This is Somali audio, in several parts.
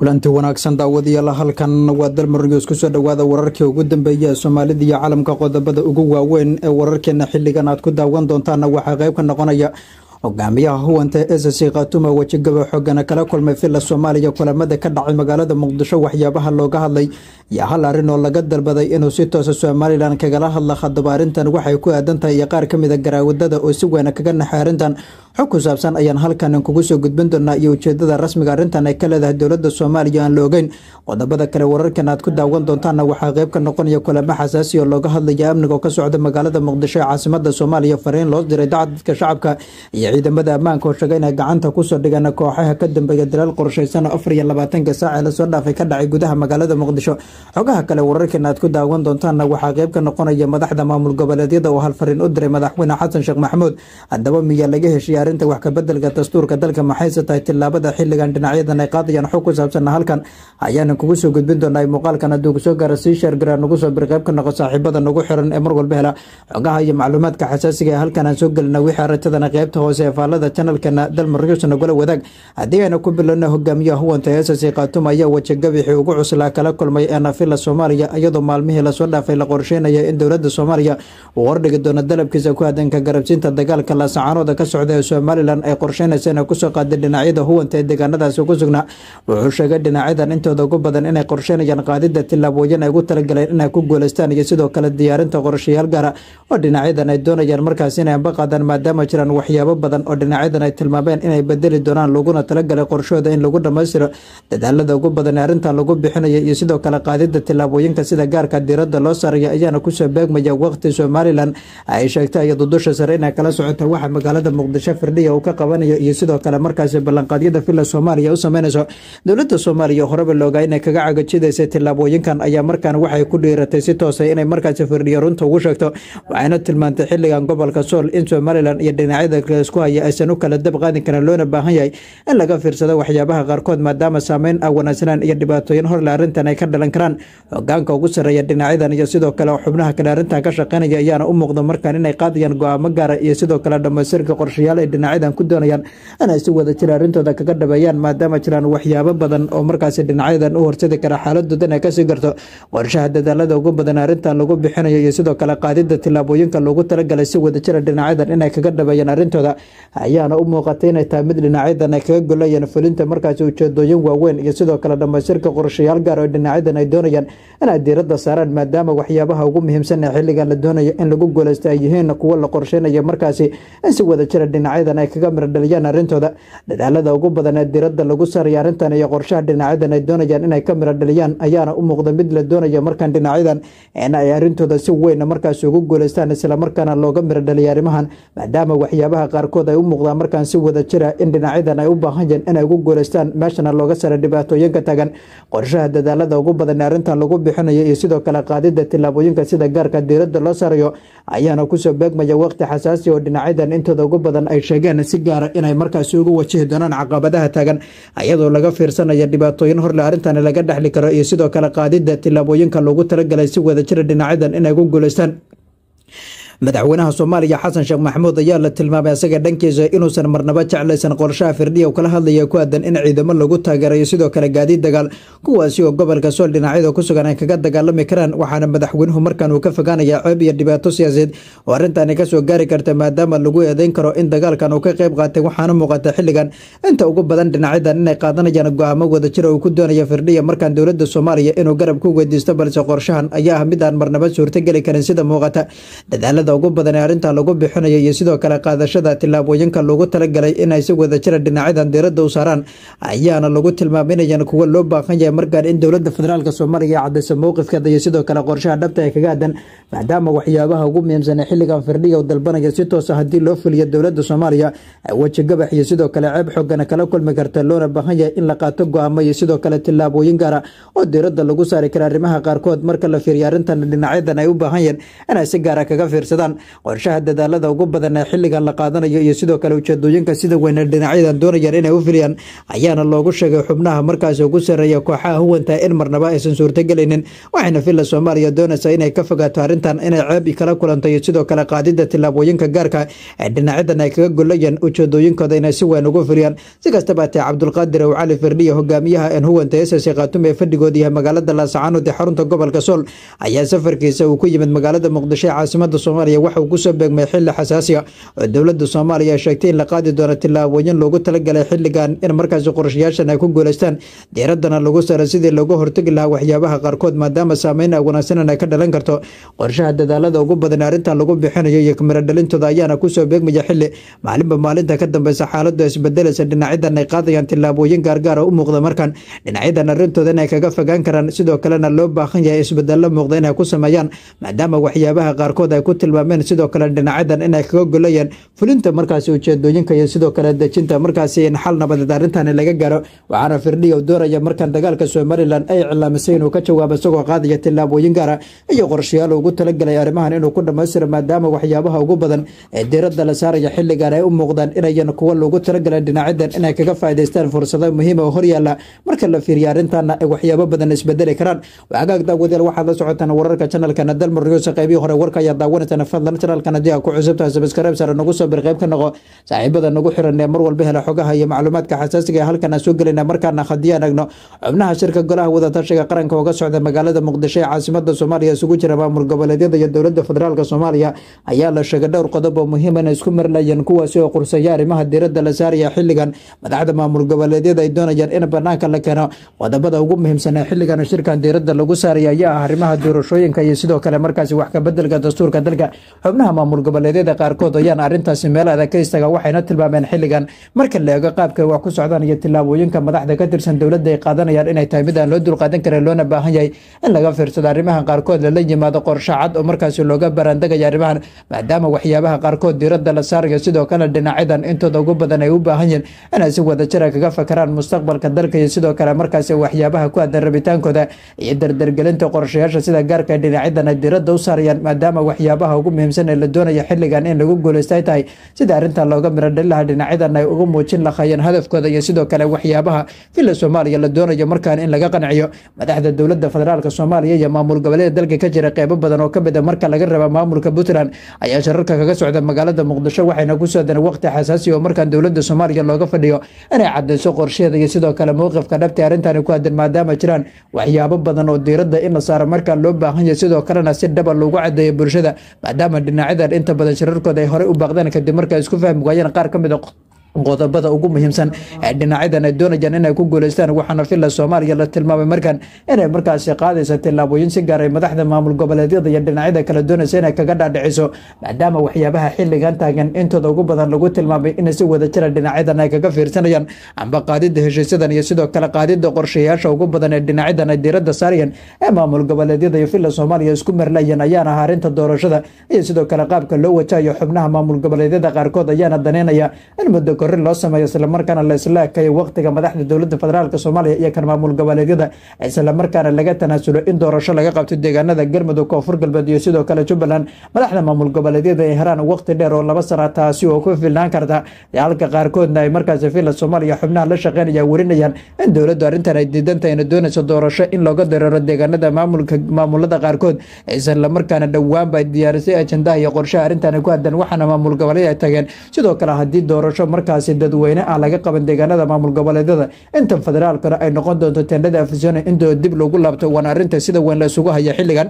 kulanti wanaagsan daawadayaala halkan waa dalmarigoos ku soo dhowaada wararkii ugu dambeeya ee soomaalida iyo caalamka qodobada ugu waaweyn ee wararkeena xilligan aad ku daawan doontaanna waxaa qayb ka noqonaya hogaamiyaha huwanta e c c khatuma wejigabo xoogana kala kulmay filla soomaaliya kulamada ka dhacay magaalada muqdisho waxyaabaha looga hadlay iyo hal arrin oo laga dalbaday inuu si toosa ah somalilan kagala hadla hadaba arrintan waxay ku aadan tahay iyo qaar ka mida ah garaawadada oo si weyna kaga arrintan xog ku saabsan ayaan halkan kugu soo gudbin doonaa iyo ujeedada rasmiga arrintan ay ka leedahay dowladda soomaaliya aan la ogeyn qodobada kale wararkan aad ku daawan doontaanna waxaa qayb ka noqonaya kulamo xasaasi oo looga hadlaya amniga oo ka socda magaalada muqdisho ee caasimada soomaaliya fariin loo diray dacdadka shacabka iyo ciidamada ammaanka oo sheegay inay gacanta kusoo dhigeen kooxaha ka dambeeya dalaal qorshaysan oo afar iyo labaatanka saac ee lasoo dhaafay ka dhacay gudaha magaalada muqdisho xogaha kale wararkan aad ku daawan doontaanna waxaa qayb ka noqonaya madaxda maamul goboleedyada oo hal fariin u diray madaxweyne xasan sheekh maxamuud haddaba miyaa laga heshiya arrinta wax kabeddelka dastuurka dalka maxayse tahay tilaabada xilligan dhinacyadan ay qaadayaan xog ku saabsanna halkan ayaana kugu soo gudbin doonaa muuqaalkan hadduu kusoo gaara sii sheergaraa nagu soo bir qayb ka noqo saaxiibada nagu xiran ee mar walba hela xogaha iyo macluumaadka xasaasiga ee halkan aan soo gelina wixii arintadana qaybta hoose ee faallada janalkana dalmarkiisna gola wadaag haddii ayna ku bilowna hogaamiyaha huwanta eesasi khaatuum ayaa wajagabixii ugu cuslaa kala kulmay ee nafila soomaaliya iyadoo maalmihii lasoo dhaafay la qorsheynaya in dowladda soomaaliya uu hordhigi doono dalabkiisa ku aadanka garabsiinta dagaalka laasacaanooda ka socda ee somalilan ay qorsheynayso inay kusoo qaadeen dhinacyada huwanta ee deegaanadaasi ku sugnaa wuxuu sheegay dhinacyadan intooda ugu badan inay qorsheynayaan qaadida tillaabooyin ay ugu talagaleen inay ku guuleystaan iyo sidoo kale diyaarinta qorshayaal gaara ah oo dhinacyadan ay doonayaan markaas inay amba qaadaan maadaama jiraan waxyaabo badan oo dhinacyadan ay tilmaameen inay bedeli doonaan laguna talagalay qorshooda in lagu dhammaystiro dadaalada ugu badan ee arrintan lagu bixinaya iyo sidoo kale qaadida tillaabooyinka sida gaarka diiradda loo saaraya ayaana kusoo beegmaya waqti somalilan ay sheegtay iyado dusha sare inay kala socota waxa magaalada muqdisho firdhiya uu ka qabanayo iyo sidoo kale markaasi ballanqaadyada villa soomaaliya u sameynayso dowladda soomaaliya horeba loogaa inay kaga cagajidaysa tilaabooyinkan ayaa markaan waxay ku dhiiratay si toosa inay markaasi firdhiya runta ugu sheegto waxayna tilmaantay xiligan gobolka sool in somalilan iyo dhinacyada kaleisku haya aysan u kala dabqaadin karin loona baahan yahay in laga fiirsado waxyaabaha qaarkood maadaama saameyn ah wanaagsanaan iyo dhibaatooyin horle arrintan ay ka dhalan karaan hogaanka ugu sarreeya dhinacyadan iyo sidoo kale xubnaha kale arrintan ka shaqaynaya ayaana u muuqda markaan inay qaadayaan go-aamo gaara iyo sidoo kale dhammaystirka qorshayaal dhinacyadan ku doonayaan inay si wada jira arrintooda kaga dhabeeyaan maadaama jiraan waxyaabo badan oo markaasi dhinacyadan u horseedi kara xaaladooda inay kasii garto qorshaha dadaalada ugu badan arrintan lagu bixinayo iyo sidoo kale qaadida tillaabooyinka loogu talagalay si wada dhinacyadan inay kaga dhabeeyaan arrintooda ayaana u muuqata inay tahay mid dhinacyadan ay kaga golayeen fulinta markaasi ujeedooyin waaweyn iyo sidoo kale dhamaystirka qorshayaal gaar oo dhinacyadan ay doonayaan inay diiradda saaraan maadaama waxyaabaha ugu muhiimsan ee xilligan la doonayo in lagu guulaysta ay yihiin kuwo la qorsheynayo markaasi in si wada jira dhinacyadan ay kaga miradhaliyaan arrintooda dadaalada ugu badan ee diradda lagu saaraya arrintan iyo qorshaha dhinacyadan ay doonayaan inay ka miradhaliyaan ayaana u muuqda mid la doonaya markaan dhinacyadan in ay arrintooda si weyn markaas ugu guulaystaan islamarkaana looga miradhaliya arrimahan maadaama waxyaabaha qaarkood ay u muuqdaan markaan si wada jira in dhinacyadan ay u baahanyaen inay ugu guulaystaan meeshana looga sara dhibaatooyinka tagan qorshaha dadaalada ugu badan ee lagu bixinayo iyo sidoo kale qaadida tillaabooyinka sida gaarka diiradda loo saarayo ayaana kusoo beegmaya waqti xasaasi oo dhinacyadan intooda ugu badan ay sheegeen si gaara ah inay markaasi ugu wajihi doonaan caqabadaha taagan iyadoo laga fiirsanaya dhibaatooyin horle arrintan laga dhexli karo iyo sidoo kale qaadida tilaabooyinka loogu talagalay si wadajira ah dhinacyadan inay ku guulaystaan madaxweynaha soomaaliya xasan sheekh maxamuud ayaa la tilmaamay asaga dhankiisa inuusan marnaba jeclaysan qorshaha firdhiya kala hadlaya ku aadan in ciidamo lagu taageerayo sidoo kale gaadiid dagaal kuwaasi oo gobolka sool dhinacyada ku sugan ay kaga dagaalami karaan waxaana madaxweynuhu markaan uu ka fogaanaya ceeb iyo dhibaato siyaasadeed oo arrintani kasoo gaari karta maadaama lagu eedayn karo in dagaalkan uu ka qayb qaatay waxaana muuqata xilligan inta ugu badan dhinacyadan inay qaadanayaan go-aamo wadajira ah uu ku doonayo firdhiya markaan dowladda soomaaliya inuu garab ku weydiisto balse qorshahan ayaa ah mid aan marnaba suurtogeli karin sida muuqata dadaalada sharaxaada ugu badan ee lagu bixinaya iyo sidoo kale qaadashada tillaabooyinka loogu talagalay inay si wadajira dhinacyadan diiradda u saaraan ayaana lagu tilmaamay inayaan kuwa loo baahan yahay markaan in dowladda federaalka soomaaliya ay cadaysa mowqifkeeda iyo sidoo kale qorshaha dhabta ee kaga adan maadaama waxyaabaha ugu muhiimsan ee xilligan firdhiga u dalbanaya si toosa ah haddii loo fuliyo dowladda soomaaliya ay wejigabax iyo sidoo kale ceeb xoogana kala kulmi karta loona baahan yahay in la qaato go-aamo iyo sidoo kale tillaabooyin gaara oo diiradda lagu saari kara arrimaha qaarkood marka la fiiriyo arrintan dhinacyadan ay u baahan inay si gaara kaga fiirsada ujeedadan qorshaha dadaalada ugu badan ee xilligan la qaadanayo iyo sidoo kale ujeedooyinka sida weyna dhinacyadan doonayaan inay u filiyaan ayaana loogu sheegay xubnaha markaasi ugu sarreeya kooxaha huwanta in marnaba aysan suurtagelaynin waxayna villa soomaaliya doonaysaa inay ka fogaato arrintan inay ceeb kala kulanto iyo sidoo kale qaadida tillaabooyinka gaarka ee dhinacyadan ay kaga golayaan ujeedooyinkooda inay si weyn ugu filiyaan si kastaba hatee cabdulqaadir ow cali firdhiya hogaamiyaha en huwanta esasi khaatume ee e fadhigood yahay magaalada laasacaanood ee xarunta gobolka sool ayaa safarkiisa uu ku yimid magaalada muqdisho ee caasimada soomaaliya soomaaliya waxauu kusoo beegmay xili xasaasiga oo dowlada soomaaliya sheegtay in la qaadi doono tilaabooyin loogu talagalay xiligan in markaasi qorshayaashan ay ku guulaystaan diiradana lagu saaray sidii looga hortegi lahaa waxyaabaha qaarkood maadaama saameyn a wanaagsanan ay ka dhalan karto qorshaha dadaalada ugu badan arrintan lagu bixinayo iyo kamiro dhalintooda ayaana kusoo beegmaya xili maalinba maalinta ka dambeysa xaaladu isbedelaysa dhinacyadan ay qaadayaan tilaabooyin gaargaara ah u muuqda markan dhinacyadan arrintooda inay kaga fagaan karaan sidoo kalena loo baahan yahay isbedelo muuqda inay ku sameeyaan maadaama waxyaabaha qaarkood ay ku tilmaameen sidoo kale dhinacyadan inay kaga golayeen fulinta markaasi ujeedooyinka iyo sidoo kale dejinta markaasi in xal nabadeed arrintan laga gaaro waxaana firdhiyow dooraya markaan dagaalka somalilan ay cilaamisay inuu ka jawaabo isagoo qaadaya tilaabooyin gaara iyo qorshayaal ugu talagelay arrimahan inuu ku dhammaystiro maadaama waxyaabaha ugu badan ee diiradda la saaraya xilligan ay u muuqdaan inayan kuwa loogu talagalay dhinacyadan inay kaga faa'idaystaan fursado muhiima oo horyaala marka la fiiriya arrintaana ay waxyaabo badan isbedeli karaan wagaag waxaad la socotaan wararka janalkana dalmar riyoosa qaybihii hore warka ayaa daawanaysa markana fadlan janaalkan haddii aa ku cusubtahay sabaskarayb sare nagu soo bir qayb ka noqo saaxiibada nagu xiran mar walba hela xogaha iyo macluumaadka xasaasiga ee halkan aan soo gelayna markaana haddii aan agno xubnaha shirka golaha wadatashiga qaranka uga socda magaalada muqdisho ee caasimada soomaaliya isugu jira maamul goboleedyada iyo dowlada federaalk soomaaliya ayaa la sheegay dhowr qodob oo muhiimana ah isku marlayeen kuwaasi oo qursaya arrimaha diiradda la saaraya xilligan madaxda maamul goboleedyada ay doonayaan in banaanka la keeno qodobada ugu muhiimsan ee xilligan shirkan diiradda lagu saaraya ayaa ah arrimaha doorashooyinka iyo sidoo kale markaasi wax ka bedelka dastuurka dalka xubnaha maamul goboleedyada qaarkood ayaan arintaasi meel adag ka istaga waxayna tilmaameen xilligan marka la eego qaabkay wax ku socdaan iyo tillaabooyinka madaxda ka tirsan dowladda ay qaadanayaan inay tahay mid aan loo dulqaadan karin loona baahan yahay in laga fiirsado arrimahan qaarkood lala yimaado qorshe cad oo markaasi looga baraandegaya arrimahan maadaama waxyaabaha qaarkood diiradda la saarayo sidoo kale dhinacyadan intooda ugu badan ay u baahan yihin inay si wadajira ah kaga fakaraan mustaqbalka dalka iyo sidoo kale markaasi waxyaabaha ku aadan rabitaankooda iyo dardargelinta qorshayaasha sida gaarka dhinacyadan ay diiradda u saarayaan maadaama waxyaabaha ugu muhiimsan ee la doonayo xilligan in lagu guulaystay tahay sida arrintan looga miro dhalilaha dhinacyadan ay ugu muujin lahaayeen hadafkooda iyo sidoo kale waxyaabaha fila soomaaliya la doonayo markaan in laga qanciyo madaxda dowladda federaalka soomaaliya iyo maamul goboleeda dalka ka jira qeybo badan oo ka mid a ah marka laga raba maamulka puntland ayaa shararka kaga socda magaalada muqdisho waxayna ku soo waqti xasaasi oo markaan dowladda soomaaliya looga fadhiyo inay cadayso qorsheeda iyo sidoo kale mowqifka dhabta arrintani ku hadan maadaama jiraan waxyaabo badan oo diiradda in la saaro markaan loo baahan yahay sidoo kalena si dhaba ah loogu cadeeyo bulshada maadaama dhinacyadan inta badan shirarkooda ay horey u baaqdeen kadib markaa isku fahmi waayeen qaar ka mid a qodobada ugu muhiimsan ee dhinacyadan ay doonayaan inay ku guuleystaan waxaana villa soomaaliya la tilmaamay markan inay markaasi qaadaysa tillaabooyin si gaar ah madaxda maamul goboleedyada iyo dhinacyada kala doonaysa inay kaga dhaadhiciso maadaama waxyaabaha xilligan taagan intooda ugu badan lagu tilmaamay inay si wadajira dhinacyadan ay kaga fiirsanayaan amba qaadida heshiisyadan iyo sidoo kale qaadida qorshayaasha ugu badan ee dhinacyadan ay diiradda saarayeen ee maamul goboleedyada iyo villa soomaaliya isku marlayeen ayaana aha arrinta doorashada iyo sidoo kale qaabka loo wajahayo xubnaha maamul goboleedyada qaarkood ayaana daneynaya in muddo korrin loo sameeyo islamarkaana la isla ekeeyo waqtiga madaxda dowladda federaalk soomaaliya iyo kan maamul goboleedyada islamarkaana laga tanaasulo in doorasho laga qabto deegaanada galmudug koonfur galbeed iyo sidoo kale jubbaland madaxda maamul goboleedyada ay helaan wakhti dheer oo laba sana taasi oo ku filnaan karta halka qaarkoodna ay markaasi fiila soomaaliya xubnaha la shaqeynaya warinayaan in dowladdu arrintan ay diidantahay ina doonayso doorasho in looga dareero deegaanada maamulka maamulada qaarkood islamarkaana dhowaanba diyaarisay ajendaha iyo qorshaha arrintan ku haddan waxaana maamul goboleed ay tageen sidoo kale haddii doorasho marka halkaasi dadweyne ah laga qaban deegaanada maamul goboleedyada intan federaalkana ay noqon doonto tendhada afisone in dib lagu laabto waana arrinta sida weyn la isugu haya xilligan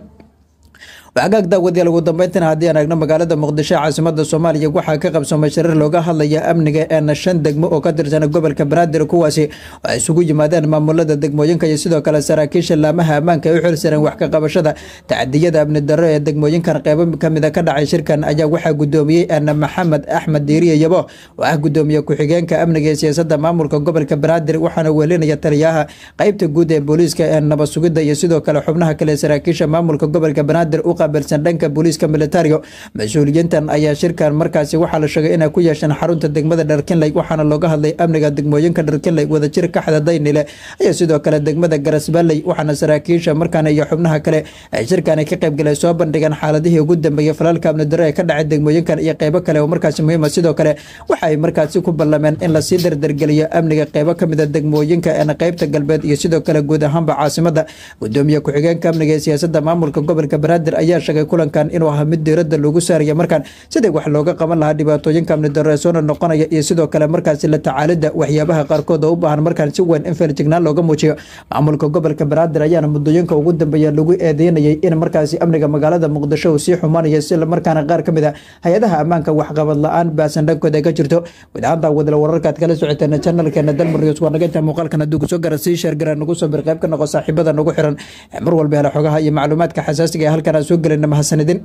waxagaag daawadiyaal ugu dambeyntan haddii aan eegno magaalada muqdisho ee caasimada soomaaliya waxaa ka qabsoomay shirar looga hadlaya amniga een shan degmo oo ka tirsan gobolka banaadir kuwaasi waxay isugu yimaadeen maamulada degmooyinka iyo sidoo kale saraakiisha laamaha ammaanka ay u xilsareen wax ka qabashada tacdiyada amni darro ee degmooyinkan qeybo kamid a ka dhacay shirkan ayaa waxaa gudoomiyey aan maxamed axmed diiriye yabo oo ah gudoomiye ku-xigeenka amniga ee siyaasada maamulka gobolka banaadir waxaana weelinaya taliyaha qeybta guud ee booliiska ee nabad sugidda iyo sidoo kale xubnaha kale saraakiisha maamulka gobolka banaadir qaabilsan dhanka booliiska militariga mas-uuliyiintan ayaa shirkan markaasi waxaa la sheegay inay ku yeesheen xarunta degmada dharkinleyg waxaana looga hadlay amniga degmooyinka dharkinleyg wadajir ka xadadaynile ayaa sidoo kale degmada garasbaley waxaana saraakiisha markaana iyo xubnaha kale ay shirkaani ka qaybgaleen soo bandhigeen xaaladihii ugu dambeeyey falalka amnidaro ee ka dhacay degmooyinkan iyo qeybo kale oo markaasi muhiima ah. sidoo kale waxa ay markaasi ku ballameen in lasii dardargeliyo amniga qeybo ka mida ah degmooyinka een qeybta galbeed iyo sidoo kale guud ahaanba caasimada gudoomiye ku-xigeenka amniga ee siyaasadda maamulka gobolka banaadir ayaa ayaa sheegay kulankan inuu ahaa mid diiradda loogu saaraya markaan sidii wax looga qaban lahaa dhibaatooyinka amnidarre soona noqonaya iyo sidoo kale markaasi la tacaalidda waxyaabaha qaarkood oo u baahan markaan si weyn in feeljignaan looga muujiyo maamulka gobolka banaadir ayaana muddooyinka ugu dambeeya lagu eedeynayay in markaasi amniga magaalada muqdisho uu sii xumaanayo islamarkaana qaar ka mid a ah hay-adaha ammaanka waxqabad la-aan baasan dhankooda ka jirto gudahaanta wadla wararkaad kala socoteen janalkeena dalmarius waa naga muuqaalkan hadduu kusoo gara sii sheergaraa nagu soo bir qayb ka noqo saaxiibada nagu xiran ee mar walba hela xogaha iyo macluumaadka xasaasiga ee ah, halkan soo ගලන්න මහසනදෙන්